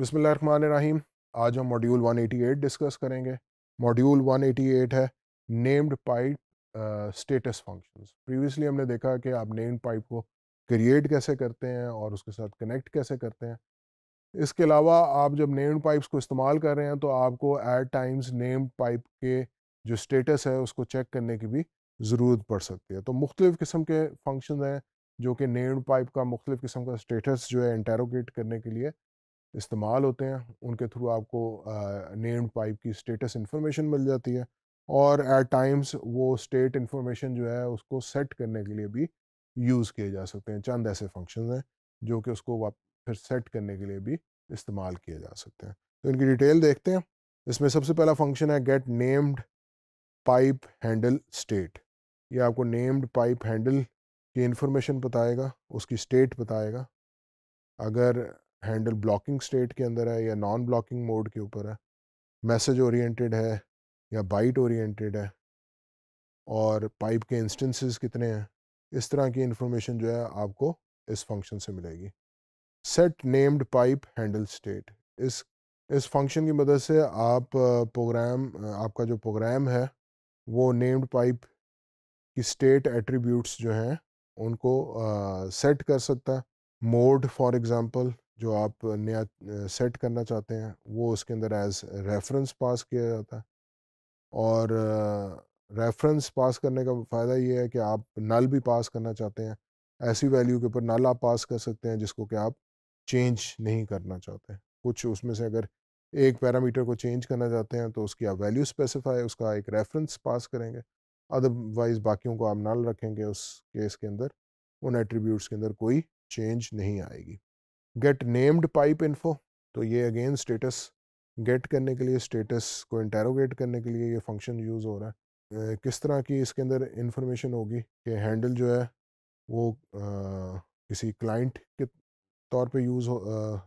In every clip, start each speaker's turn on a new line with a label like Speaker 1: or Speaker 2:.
Speaker 1: रहीम आज हम module 188 discuss करेंगे मॉड्यूल 188 है named pipe status functions previously हमने देखा कि आप नेम्ड पाइप को क्रिएट कैसे करते हैं और उसके साथ कनेक्ट कैसे करते हैं इसके अलावा आप जब नेम्ड पाइप्स को इस्तेमाल कर रहे हैं तो आपको एट टाइम्स नेम्ड पाइप के जो स्टेटस है उसको चेक करने की भी ज़रूरत पड़ सकती है तो मुख्तलिफ़ किस्म के फंक्शन हैं जो कि नेम्ड पाइप का मुख्तलिफ़ किस्म का स्टेटस जो है इंटेरोगेट करने के लिए इस्तेमाल होते हैं उनके थ्रू आपको नेम्ड पाइप की स्टेटस इन्फॉर्मेशन मिल जाती है और एट टाइम्स वो स्टेट इन्फॉर्मेशन जो है उसको सेट करने के लिए भी यूज़ किए जा सकते हैं चंद ऐसे फंक्शन हैं जो कि उसको फिर सेट करने के लिए भी इस्तेमाल किए जा सकते हैं तो इनकी डिटेल देखते हैं इसमें सबसे पहला फंक्शन है get named pipe handle state ये आपको नेम्ड पाइप हैंडल की इंफॉर्मेशन बताएगा उसकी स्टेट बताएगा अगर हैंडल ब्लॉकिंग स्टेट के अंदर है या नॉन ब्लॉकिंग मोड के ऊपर है मैसेज ओरिएंटेड है या बाइट ओरिएंटेड है और पाइप के इंस्टेंसेस कितने हैं इस तरह की इंफॉर्मेशन जो है आपको इस फंक्शन से मिलेगी set named pipe handle state इस इस फंक्शन की मदद से आप प्रोग्राम आपका जो प्रोग्राम है वो नेम्ड पाइप की स्टेट एट्रीब्यूट्स जो हैं उनको सेट सेट कर सकता है मोड फॉर एग्जांपल जो आप नया सेट करना चाहते हैं वो उसके अंदर एज रेफरेंस पास किया जाता है और रेफरेंस पास करने का फ़ायदा ये है कि आप नल भी पास करना चाहते हैं ऐसी वैल्यू के ऊपर नल आप पास कर सकते हैं जिसको कि आप चेंज नहीं करना चाहते कुछ उसमें से अगर एक पैरामीटर को चेंज करना चाहते हैं तो उसकी आप वैल्यू स्पेसिफाई उसका एक रेफरेंस पास करेंगे अदरवाइज़ बाकियों को आप नल रखेंगे उस केस के अंदर उन एट्रीब्यूट्स के अंदर कोई चेंज नहीं आएगी गेट नेम्ड पाइप इन्फो तो ये अगेन स्टेटस गेट करने के लिए स्टेटस को इंटेरोगेट करने के लिए ये फंक्शन यूज़ हो रहा है किस तरह की इसके अंदर इंफॉर्मेशन होगी कि हैंडल जो है वो आ, किसी क्लाइंट के तौर पे यूज़ हो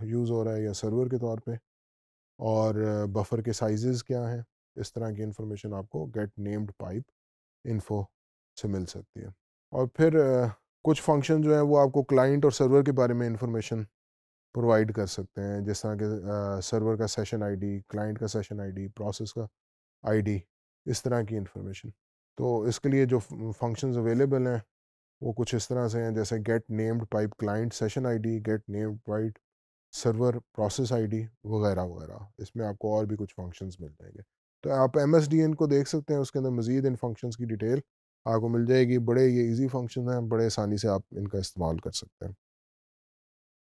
Speaker 1: यूज़ हो रहा है या सर्वर के तौर पे और बफर के साइजेस क्या हैं इस तरह की इंफॉर्मेशन आपको गेट नेम्ड पाइप इन्फो से मिल सकती है और फिर आ, कुछ फंक्शन जो है वो आपको क्लाइंट और सर्वर के बारे में इंफॉर्मेशन प्रोवाइड कर सकते हैं जिस तरह के सर्वर का सेशन आईडी, क्लाइंट का सेशन आईडी, प्रोसेस का आईडी, इस तरह की इंफॉर्मेशन तो इसके लिए जो फंक्शंस अवेलेबल हैं वो कुछ इस तरह से हैं जैसे get named pipe client session ID, get named pipe server process ID वगैरह वगैरह इसमें आपको और भी कुछ फंक्शन मिल जाएंगे तो आप एम को देख सकते हैं उसके अंदर मज़ीद इन फंक्शन की डिटेल आपको मिल जाएगी बड़े ये ईजी फंक्शन हैं बड़े आसानी से आप इनका इस्तेमाल कर सकते हैं